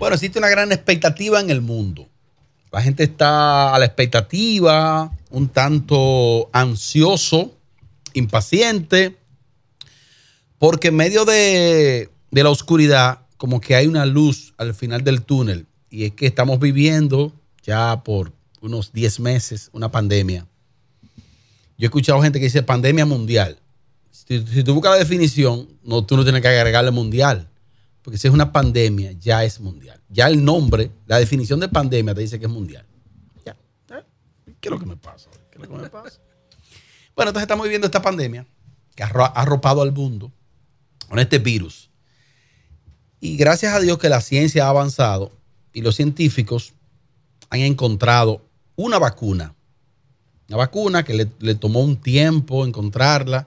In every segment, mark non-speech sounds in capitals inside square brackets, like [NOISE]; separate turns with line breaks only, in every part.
Bueno, existe una gran expectativa en el mundo. La gente está a la expectativa, un tanto ansioso, impaciente, porque en medio de, la oscuridad, como que hay una luz al final del túnel. Y es que estamos viviendo ya por unos 10 meses una pandemia. Yo he escuchado gente que dice pandemia mundial. Si, tú buscas la definición, no, tú no tienes que agregarle mundial. Porque si es una pandemia, ya es mundial. Ya el nombre, la definición de pandemia te dice que es mundial. Ya. ¿eh? ¿Qué es lo que me pasa? ¿Qué lo que me pasa? [LAUGHS] bueno, entonces estamos viviendo esta pandemia que ha arropado al mundo con este virus. Y gracias a Dios que la ciencia ha avanzado y los científicos han encontrado una vacuna. Una vacuna que le tomó un tiempo encontrarla.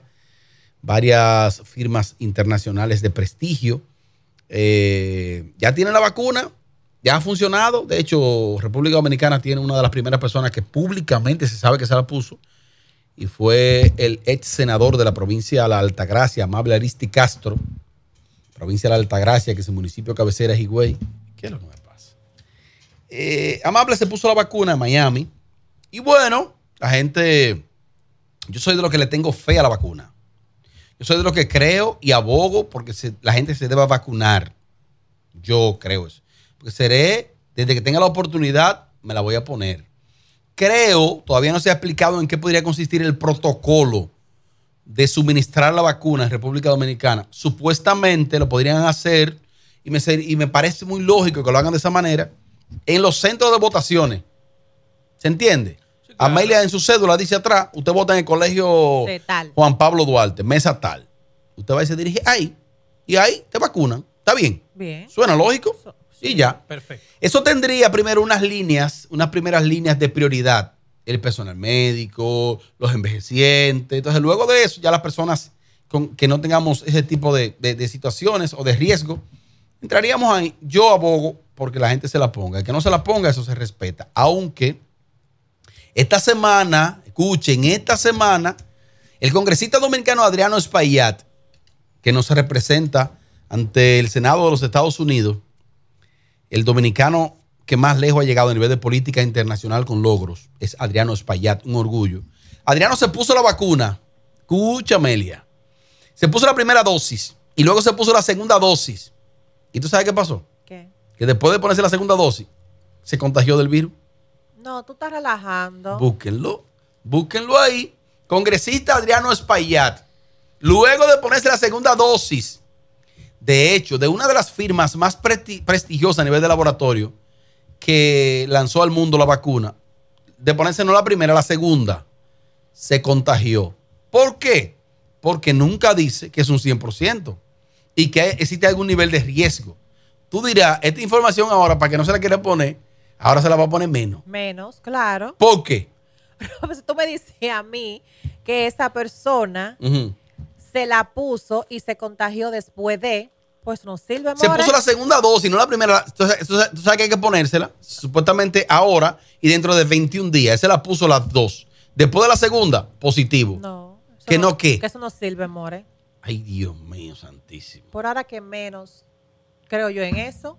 Varias firmas internacionales de prestigio eh, ya tiene la vacuna, ya ha funcionado. De hecho, República Dominicana tiene una de las primeras personas que públicamente se sabe que se la puso. Y fue el ex senador de la provincia de La Altagracia, Amable Aristi Castro. Provincia de La Altagracia, que es el municipio cabecera de Higüey.
lo pasa?
Eh, Amable se puso la vacuna en Miami. Y bueno, la gente. Yo soy de los que le tengo fe a la vacuna. Yo soy de los que creo y abogo porque la gente se deba vacunar. Yo creo eso. Porque seré, desde que tenga la oportunidad, me la voy a poner. Creo, todavía no se ha explicado en qué podría consistir el protocolo de suministrar la vacuna en República Dominicana. Supuestamente lo podrían hacer, y me, y me parece muy lógico que lo hagan de esa manera, en los centros de votaciones. ¿Se entiende? Amelia en su cédula dice atrás, usted vota en el colegio Juan Pablo Duarte, mesa tal. Usted va y se dirige ahí y ahí te vacunan. ¿Está bien? Bien. ¿Suena lógico? sí. Y ya. Perfecto. Eso tendría primero unas líneas, unas primeras líneas de prioridad. El personal médico, los envejecientes. Entonces, luego de eso, ya las personas con, que no tengamos ese tipo de, de situaciones o de riesgo, entraríamos ahí. Yo abogo porque la gente se la ponga. El que no se la ponga, eso se respeta. Aunque esta semana, escuchen, esta semana, el congresista dominicano Adriano Espaillat, que nos representa ante el Senado de los Estados Unidos, el dominicano que más lejos ha llegado a nivel de política internacional con logros, es Adriano Espaillat, un orgullo. Adriano se puso la vacuna, escucha Amelia, se puso la primera dosis y luego se puso la segunda dosis. ¿Y tú sabes qué pasó? ¿Qué? Que después de ponerse la segunda dosis, se contagió del virus.
No, tú estás relajando.
Búsquenlo. Búsquenlo ahí. Congresista Adriano Espaillat. Luego de ponerse la segunda dosis, de hecho, de una de las firmas más prestigiosas a nivel de laboratorio que lanzó al mundo la vacuna, de ponerse no la primera, la segunda, se contagió. ¿Por qué? Porque nunca dice que es un 100% y que existe algún nivel de riesgo. Tú dirás, esta información ahora, para que no se la quiera poner, Ahora se la va a poner menos.
Menos, claro. [LAUGHS] ¿Por qué? Pues, tú me dices a mí que esa persona se la puso y se contagió después de, pues no sirve. Se puso la
segunda dosis, no la primera. Tú sabes que hay que ponérsela, supuestamente ahora y dentro de 21 días. Se la puso las dos. Después de la segunda, positivo. No. ¿Que no, qué? Que
eso no sirve, More.
Ay, Dios mío,
santísimo. Por ahora que menos creo yo en eso.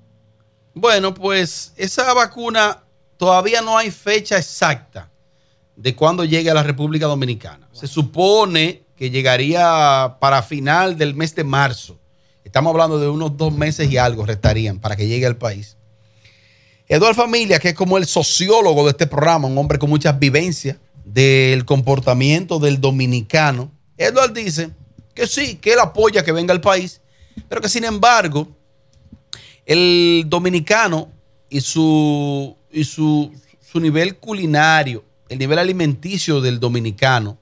Bueno, pues esa vacuna todavía no hay fecha exacta de cuándo llegue a la República Dominicana. Se supone que llegaría para final del mes de marzo. Estamos hablando de unos dos meses y algo restarían para que llegue al país. Eduardo Familia, que es como el sociólogo de este programa, un hombre con muchas vivencias del comportamiento del dominicano, Eduardo dice que sí, que él apoya que venga al país, pero que sin embargo el dominicano y su, y su, su nivel culinario, el nivel alimenticio del dominicano,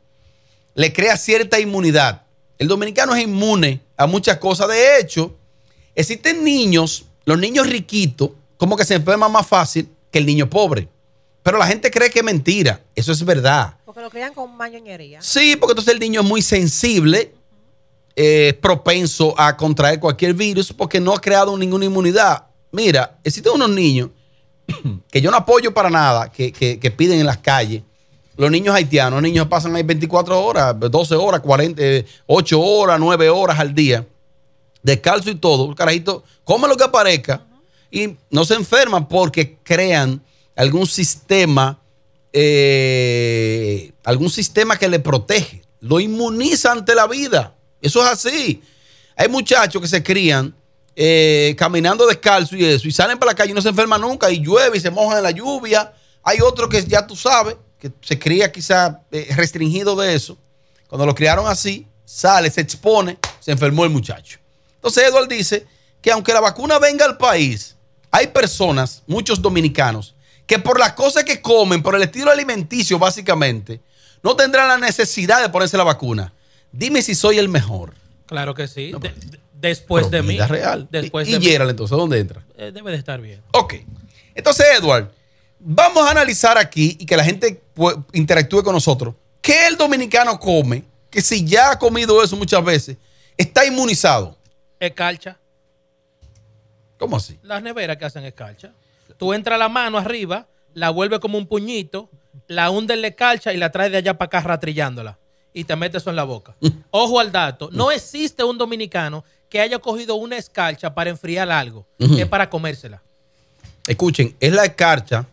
le crea cierta inmunidad. El dominicano es inmune a muchas cosas. De hecho, existen niños, los niños riquitos, como que se enferman más fácil que el niño pobre. Pero la gente cree que es mentira. Eso es verdad.
Porque lo crean con mañoñería.
Sí, porque entonces el niño es muy sensible eh, propenso a contraer cualquier virus porque no ha creado ninguna inmunidad. Mira, existen unos niños [CLEARS THROAT] que yo no apoyo para nada, que, piden en las calles. Los niños haitianos, los niños pasan ahí 24 horas, 12 horas, 48 eh, horas, 9 horas al día, descalzo y todo. El carajito come lo que aparezca y no se enferman porque crean algún sistema, eh, algún sistema que le protege. Lo inmuniza ante la vida. Eso es así. Hay muchachos que se crían eh, caminando descalzo y eso, y salen para la calle y no se enferman nunca, y llueve y se mojan en la lluvia. Hay otro que ya tú sabes, que se cría quizá eh, restringido de eso. Cuando lo criaron así, sale, se expone, se enfermó el muchacho. Entonces Edward dice que aunque la vacuna venga al país, hay personas, muchos dominicanos, que por las cosas que comen, por el estilo alimenticio básicamente, no tendrán la necesidad de ponerse la vacuna dime si soy el mejor.
Claro que sí. después de mí. real. Después y, y
entonces, ¿dónde entra?
Eh, debe de estar bien.
Ok. Entonces, Edward, vamos a analizar aquí y que la gente interactúe con nosotros. ¿Qué el dominicano come? Que si ya ha comido eso muchas veces, está inmunizado.
Escarcha. ¿Cómo así? Las neveras que hacen escarcha. Tú entras la mano arriba, la vuelves como un puñito, la hunde en la escarcha y la traes de allá para acá ratrillándola y te metes eso en la boca. Mm. Ojo al dato, no mm. existe un dominicano que haya cogido una escarcha para enfriar algo, mm-hmm. es para comérsela.
Escuchen, es la escarcha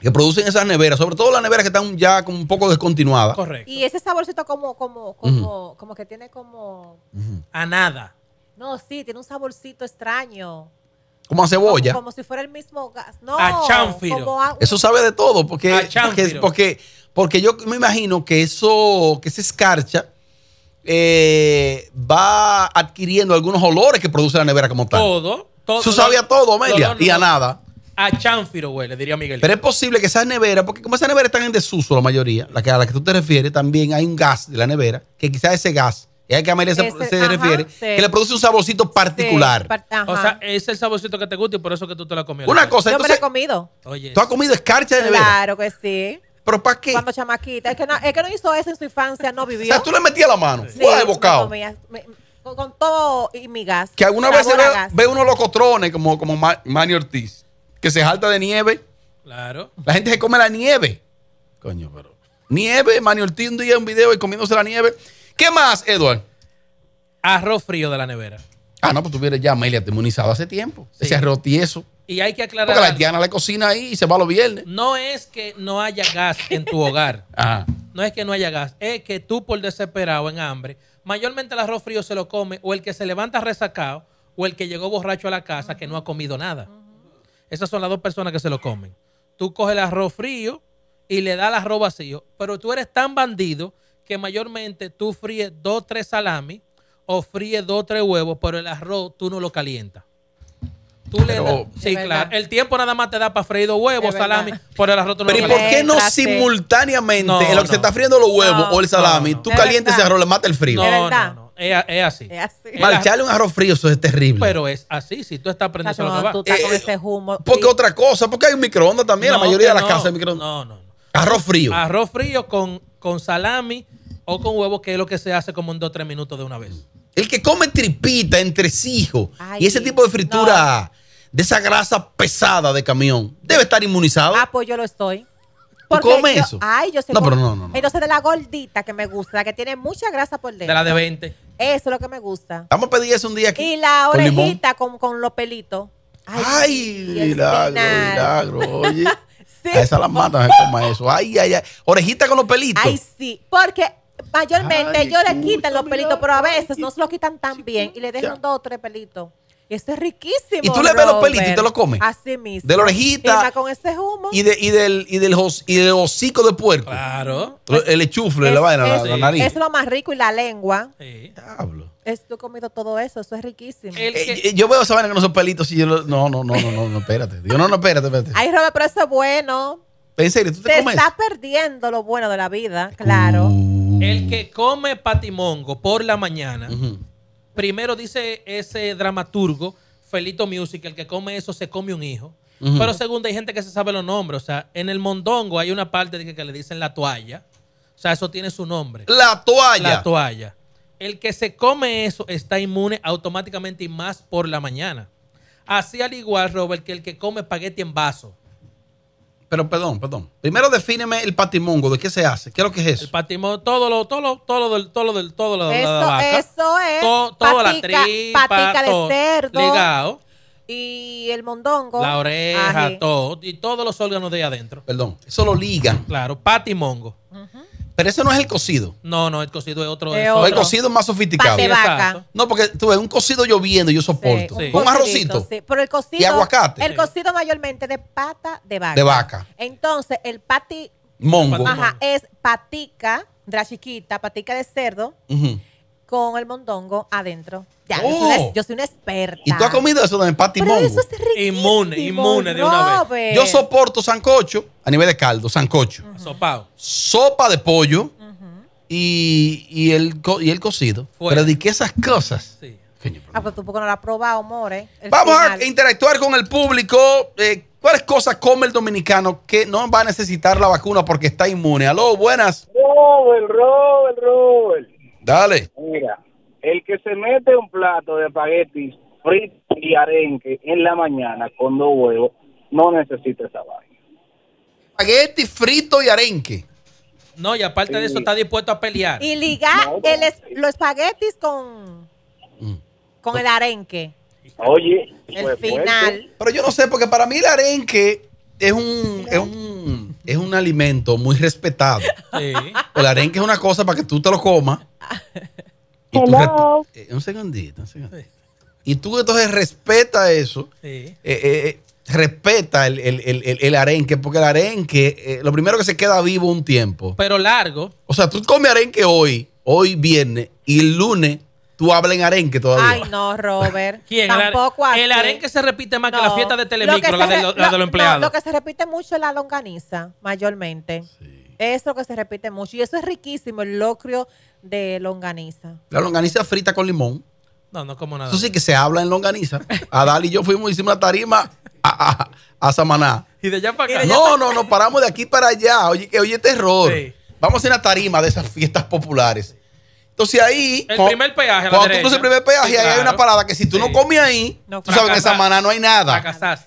que producen esas neveras, sobre todo las neveras que están ya como un poco descontinuadas.
Correcto.
Y ese saborcito como, como, como, mm-hmm. como que tiene como...
Mm-hmm. A nada.
No, sí, tiene un saborcito extraño.
Como a cebolla.
Como, si fuera el mismo gas. No,
a Eso sabe de todo, porque, porque, porque, yo me imagino que eso, que esa escarcha eh, va adquiriendo algunos olores que produce la nevera como tal.
Todo. todo eso sabía todo, Amelia, y a nada. A chánfiro huele, diría Miguel. Pero es
posible que esas nevera porque como esas neveras están en desuso la mayoría, la que, a la que tú te refieres, también hay un gas de la nevera, que quizás ese gas es que Amelia se, se refiere, que le produce un saborcito
particular. o sea, es el saborcito que te gusta y por eso que tú te lo comido. Una cosa, Yo me lo he comido. Oye. ¿Tú
has comido escarcha
de
Claro
que sí.
¿Pero para qué? Cuando chamaquita. Es que, no, hizo eso en su infancia, no vivió. O sea, tú le
metías la mano. Sí, bocado.
con, todo y mi gas.
Que alguna vez ve,
ve unos locotrones como, como Manny Ortiz, que se jalta de nieve. Claro. La gente se come la nieve. Coño, pero. Nieve, Manny Ortiz un día un video y comiéndose la nieve. ¿Qué más, Eduard? Arroz frío de la nevera. Ah, no, pues tú vienes ya Amelia te inmunizado hace tiempo. Ese arroz tieso.
Y hay que aclarar. Porque la
Diana le cocina ahí
y se va los viernes. No es que no haya gas en tu hogar. [LAUGHS] No es que no haya gas. Es que tú, por desesperado, en hambre, mayormente el arroz frío se lo come o el que se levanta resacado o el que llegó borracho a la casa que no ha comido nada. Esas son las dos personas que se lo comen. Tú coges el arroz frío y le das el arroz vacío, pero tú eres tan bandido que mayormente tú fríes dos, tres salami o fríes dos, tres huevos, pero el arroz tú no lo calientas. Tú sí, claro. El tiempo nada más te da para freír dos huevos, salami, por el arroz tú no Pero ¿y por qué no
simultáneamente en lo que se está friendo los huevos o el
salami, tú calientes ese arroz, le mata el frío? No, no, no. Es, así. Es así. un arroz frío, eso es terrible. Pero es así, si tú estás aprendiendo tú estás
eh, con humo. Eh, porque otra cosa, porque hay un microondas
también, la mayoría de las casas hay microondas. No, no, Arroz frío. Arroz frío con, con salami o con huevo, que es lo que se hace como en dos o tres minutos de una vez. El que come tripita,
entresijo y ese tipo de fritura de esa grasa pesada de camión, debe estar inmunizado. Ah, pues yo lo estoy. ¿Tú comes eso?
Ay, yo sé. No, pero no, no, no, Entonces, de la gordita que me gusta, que tiene mucha grasa por dentro. De la de 20. Eso es lo que me gusta.
Vamos a pedir eso un día aquí. Y la orejita
con, con, los pelitos. Ay, ay milagro, milagro. Oye.
[LAUGHS] sí. esa la mata, se coma eso. Ay, ay, ay. Orejita con los pelitos. Ay,
sí. Porque Mayormente yo le quitan los pelitos, pero a veces no se los quitan tan bien y le dejan dos o tres pelitos. Y esto es riquísimo. Y tú le ves los pelitos y te los comes. Así mismo. De la orejita. Y con ese humo.
Y, de, y, del, y, del, y del hocico de puerco. Claro. El echufle, la vaina, la, nariz. Es
lo más rico y la lengua. Sí. Hablo. Tú has comido todo eso, eso es riquísimo.
Eh, yo veo esa vaina con esos pelitos y yo. No, no, no, no, no, espérate. Yo no, no, espérate, espérate.
Ay, Robert, pero eso es bueno.
En serio, tú
te, comes. Te estás
perdiendo lo bueno de la vida, claro.
El que come patimongo por la mañana, primero dice ese dramaturgo, Felito Music, el que come eso se come un hijo. Pero segundo, hay gente que se sabe los nombres. O sea, en el mondongo hay una parte que, le dicen la toalla. O sea, eso tiene su nombre. La toalla. La toalla. El que se come eso está inmune automáticamente y más por la mañana. Así al igual, Robert, que el que come espagueti en vaso.
Pero perdón, perdón. Primero defíneme el patimongo, ¿de qué se hace? ¿Qué es lo que es eso? El patimongo, todo
lo, todo lo, todo lo del, todo lo del, todo lo de la vaca.
Eso es. todo patica, la tripa, patica de cerdo. Ligado. Y el mondongo. La oreja, todo.
Y todos los órganos de ahí adentro. Perdón, eso lo ligan. Claro, patimongo. Ajá. Pero eso no es el cocido. No, no, el cocido es otro. El cocido es más sofisticado. de vaca. No, porque tú
ves un cocido lloviendo, yo soporto. Un, arrocito.
Pero el cocido. Y aguacate. El cocido mayormente de pata de vaca. De vaca. Entonces, el pati. Mongo. Ajá, es patica, de chiquita, patica de cerdo con el mondongo adentro. Ya, oh. yo, soy una,
experta. ¿Y tú has comido eso de un patimón. Pero eso es riquísimo. Inmune, inmune de una vez. Yo soporto sancocho a nivel de caldo, sancocho, sopa de pollo y, el, y el cocido. Pero di que esas cosas. Sí.
Ah, tú porque no la has probado, more. Vamos a
interactuar con el público. Eh, ¿Cuáles cosas come el dominicano que no va a necesitar la vacuna porque está inmune? Aló, buenas.
Robert, Robert, Robert. Dale. Mira, el que se mete un plato de espaguetis
frito y arenque en la mañana con dos huevos, no necesita esa vaina.
Espagueti frito y arenque. No, y aparte de eso está dispuesto a pelear. Y
ligar los espaguetis con, mm. con el arenque.
Oye, el pues, final. Pero yo no sé, porque para mí el arenque es un, es un es un alimento muy respetado. El arenque es una cosa para que tú te lo comas.
Y eh,
un segundito, un segundito. Y tú entonces respeta eso. Sí. Eh, eh, respeta el, arenque, porque el arenque, lo primero que se queda vivo un tiempo.
Pero largo.
O sea, tú comes arenque hoy, hoy viernes, y el lunes tú hablas en arenque todavía.
Ay, no, Robert.
[LAUGHS] ¿Quién? Tampoco
el, el arenque se repite más que la fiesta de Telemicro, la de, los empleados. lo
que se repite mucho es la longaniza, mayormente. Sí. Es lo que se repite mucho. Y eso es riquísimo, el locrio de longaniza. La
longaniza frita con limón. No, no como nada. Eso sí que se
habla en longaniza. Adal y yo fuimos, hicimos una tarima a, Samaná.
Y de allá para no, no,
nos paramos de aquí para allá. Oye, oye, terror. Vamos a hacer una tarima de esas fiestas populares. Entonces ahí. El cuando, primer
peaje. cuando tú cruzas el primer peaje, ahí hay una
parada que si tú no comes ahí, tú sabes que en Samaná no hay nada.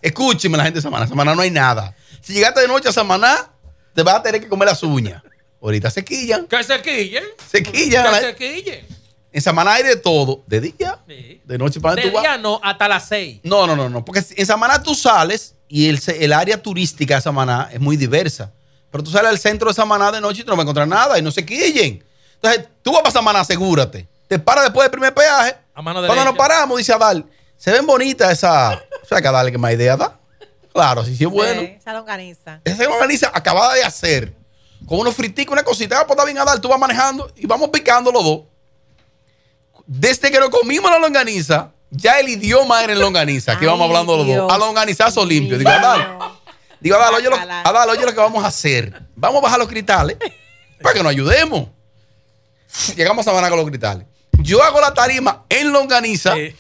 Escúcheme, la gente de Samaná. Samaná no hay nada. Si llegaste de noche a Samaná, te vas a tener que comer las uñas. Ahorita se quillan. ¿Que se quillen? Se quillan. Que se quillen. En Samaná hay de todo. De día, de noche para De día no, hasta las seis. No, no, no, no. Porque en Samaná tú sales y el, el área turística de Samaná es muy diversa. Pero tú sales al centro de Samaná de noche y no vas a encontrar nada y no se quillen. Entonces, tú vas pasar mano, asegúrate. Te paras después del primer peaje. A mano Cuando nos paramos, dice Adal, se ven bonitas esas. O sea, que Adal que más idea da. Claro, sí, sí es bueno. esa
longaniza.
Esa longaniza acabada de hacer. Con unos friticos, una cosita. Ah, pues está bien, Adal, tú vas manejando y vamos picando los dos. Desde que nos comimos la longaniza, ya el idioma era en longaniza. Aquí vamos hablando los dos. A longanizazo limpio. Digo, Adal. Digo, Adal, Adal, oye lo que vamos a hacer. Vamos a bajar los cristales para que nos ayudemos. [LAUGHS] Llegamos a Sabana con los gritales Yo hago la tarima en Longaniza. ¿eh?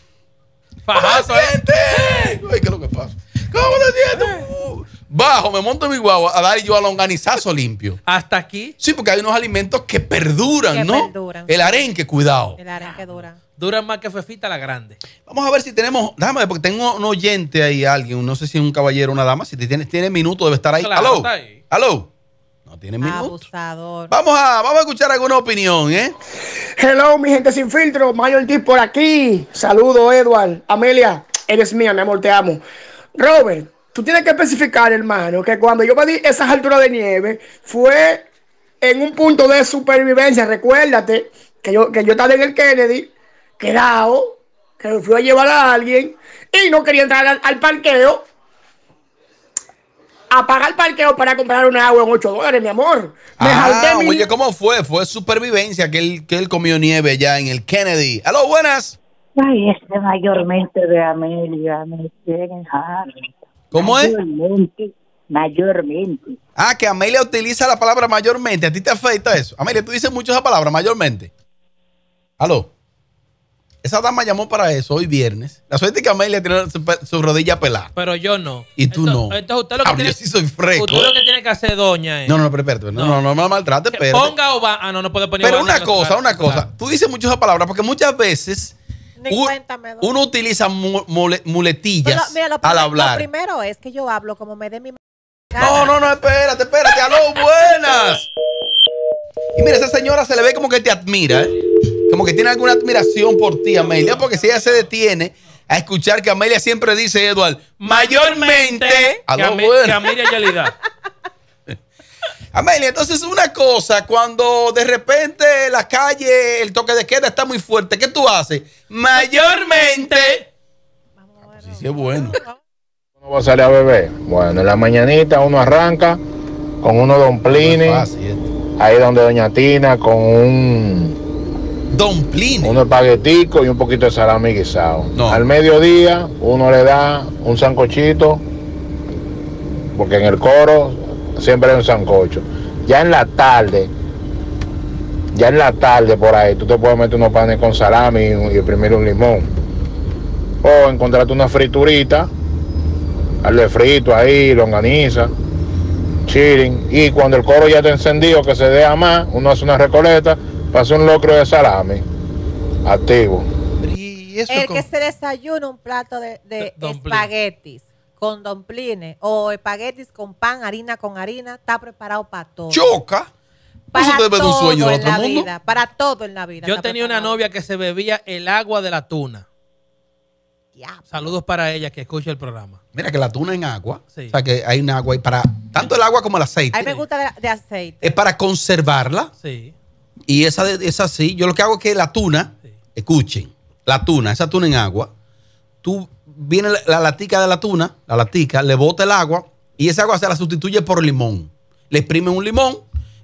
gente! ¿Qué es lo que pasa? ¿Cómo te sientes? Uh. bajo, me monto mi guagua a dar yo a longanizazo limpio. ¿Hasta aquí? Sí, porque hay unos alimentos que perduran, ¿no? El arenque, cuidado.
El arenque dura. dura más que fefita la grande.
Vamos a ver si tenemos. Déjame, porque tengo un oyente ahí, alguien. No sé si es un caballero o una dama. Si tiene tienes, minuto, debe estar ahí. ¿Aló? ¿Aló? No tiene Vamos a, vamos a escuchar alguna
opinión, ¿eh? Hello, mi gente sin filtro. Mayor Tip por aquí. Saludo, Edward. Amelia, eres mía, mi amor, te amo. Robert, tú tienes que especificar, hermano, que cuando yo pedí esas alturas de nieve, fue en un punto de supervivencia. Recuérdate que yo, que yo estaba en el Kennedy, quedado, que me fui a llevar a alguien y no quería entrar al parqueo a pagar parqueo para comprar un agua en 8 dólares, mi amor. ah, Oye,
¿cómo fue? Fue supervivencia que él, él comió nieve ya en el Kennedy. ¡Aló, buenas!
Ay, este mayormente
de Amelia me ¿Cómo es?
Mayormente. Ah, que Amelia utiliza la palabra mayormente. ¿A ti te afecta eso? Amelia, tú dices mucho esa palabra, mayormente. ¿Aló? Esa dama llamó para eso hoy viernes. La suerte que Amelia tiene su, rodilla pelada.
Pero yo no. Y tú no. Entonces usted lo que ah, tiene, yo sí soy fresco. Usted lo que tiene que hacer, doña. No, no, no, pero No,
no, no, maltrate, pero.
Ponga o va. Ah, no, no puede poner. Pero una cosa, una cosa. Tú dices
mucho esa palabra porque muchas veces. uno utiliza muletillas al hablar. Lo
primero es que yo hablo como me dé mi. No, no, no,
espérate, espérate. ¡Aló, buenas! Y mira, esa señora se le ve como que te admira, ¿eh? Como que tiene alguna admiración por ti, Amelia, porque si ella se detiene a escuchar que Amelia siempre dice, Eduard, mayormente, a que Amelia ya [LAUGHS] Amelia, entonces una cosa, cuando de repente la calle, el toque de queda está muy fuerte, ¿qué tú haces? Mayormente.
Ah, pues sí, es bueno. ¿Cómo [LAUGHS] va a salir a beber. Bueno, en la mañanita uno arranca con uno domplines. ahí donde Doña Tina, con un Don Plinio. Uno espaguetico y un poquito de salami guisado. No. Al mediodía uno le da un sancochito, porque en el coro siempre hay un sancocho. Ya en la tarde, ya en la tarde por ahí, tú te puedes meter unos panes con salami y, primero un limón. O encontrarte una friturita, de frito ahí, longaniza, chilling. Y cuando el coro ya está encendido, que se deja más, uno hace una recoleta Pasó un locro de salami. Activo.
el que se desayuna un plato de, espaguetis con domplines eh, o espaguetis con pan, harina con harina, está preparado para todo.
¡Choca! Para todo en la Vida, para todo en la vida. Yo tenía una novia que se bebía el agua de la tuna. Saludos para ella que escucha el programa.
Mira que la tuna en agua. O sea que hay un agua y para tanto el agua como el aceite. A
mí me gusta de aceite.
Es para conservarla. Sí. Y esa, esa sí, yo lo que hago es que la tuna, escuchen, la tuna, esa tuna en agua, tú viene la, latica de la tuna, la latica, le bota el agua y esa agua se la sustituye por limón. Le exprime un limón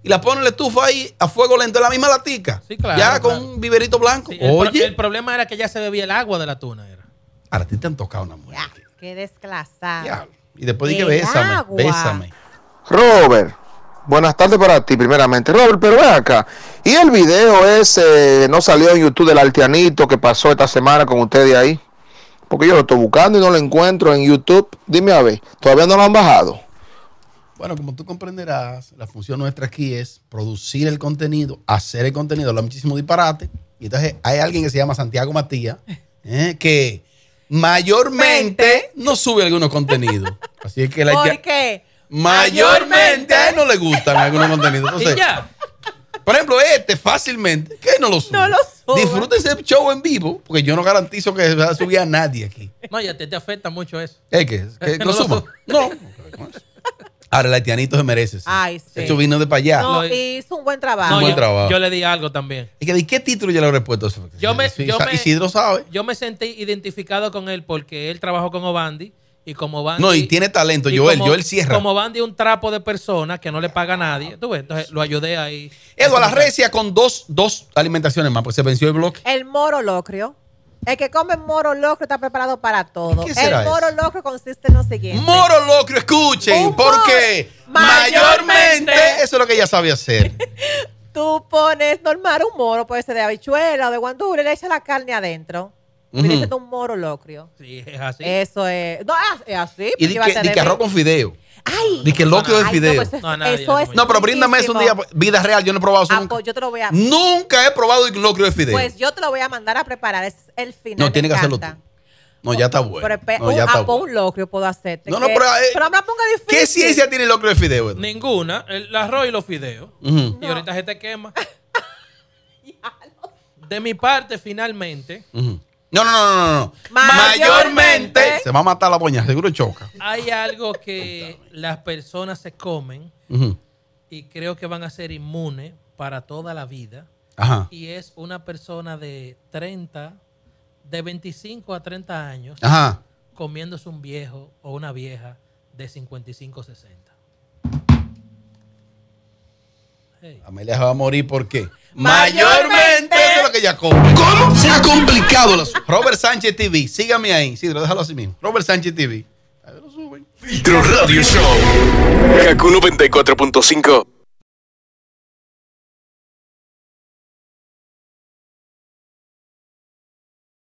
y la pone en la estufa ahí a fuego lento, en la misma
latica. Sí, claro, ya con un viverito blanco. Oye. el, problema era que ya se bebía el agua de la tuna. Era. Ahora a ti te han tocado una mujer.
qué desclasada. Y después dije, bésame, bésame.
Robert, buenas tardes para ti, primeramente. Robert, pero acá. Y el video ese no salió en YouTube del Altianito que pasó esta semana con ustedes ahí. Porque yo lo estoy buscando y no lo encuentro en YouTube. Dime a ver, ¿todavía no lo han bajado?
Bueno, como tú comprenderás, la función nuestra aquí es producir el contenido, hacer el contenido, lo muchísimo disparate. Y entonces hay alguien que se llama Santiago Matías, eh, que mayormente no sube algunos contenidos. [LAUGHS] Así que la ¿Por qué? Mayormente no le gustan algunos contenidos. Entonces, ya? Por ejemplo, este fácilmente, que no lo sube. No lo el show en vivo, porque yo no garantizo que se a nadie aquí.
No, ya te, afecta mucho eso.
¿Es que, [LAUGHS] lo, no No. Ahora, el haitianito se merece. ¿sí?
Ay, sí. Eso
vino de para allá. No,
hizo un buen trabajo. un buen yo, trabajo. Yo le di algo también.
¿Y qué, qué título ya le he puesto?
Yo me, yo sabe. Yo me sentí identificado con él porque él trabajó con Obandi y como van. No, y tiene talento, Joel. yo Joel cierra. Como van de un trapo de personas que no le paga a nadie. ¿Tú ves? Entonces lo ayudé ahí. Eduardo recia con dos,
alimentaciones más, pues se venció el bloque.
El moro locrio. El que come moro locro está preparado para todo. el moro consiste en lo siguiente. Moro
escuchen, porque mayormente eso es lo que ella sabe hacer.
[LAUGHS] Tú pones normal un moro, puede ser de habichuela o de guandura, y le echas la carne adentro un moro locrio.
Sí, es así. Eso
es. No, es, así. Y di que, arroz con
fideo. Ay. Di que locrio de fideo. Pues, no, eso es. no, pero bríndame eso un día, vida real, yo no he probado ah, eso. nunca. Pues, yo te lo voy a. Nunca he probado el locrio de fideo. Pues
yo te lo voy a mandar a preparar. Es el final. No, tiene que hacerlo tú.
No, ya está bueno.
Pero un, ya un ah, pues, locrio puedo hacerte. No, no, pero, eh, ponga difícil.
¿Qué ciencia tiene el locrio de fideo?
Ninguna. El arroz y los fideos.
Y ahorita
se te quema. [LAUGHS] De mi parte, finalmente,
no, no, no, no, no.
Mayormente.
Se va a matar la boña, seguro choca.
Hay algo que las personas se comen y creo que van a ser inmunes para toda la vida. Ajá. Y es una persona de 30, de 25 a 30 años, comiéndose un viejo o una vieja de 55 60.
Hey. Amelia va a morir, porque Mayormente que ya compra. ¿Cómo? Se ha complicado la Robert Sánchez TV, sígame ahí. Sí, déjalo así mismo. Robert Sánchez TV. Ahí lo suben. Filtro Radio Show.
KQ 94.5.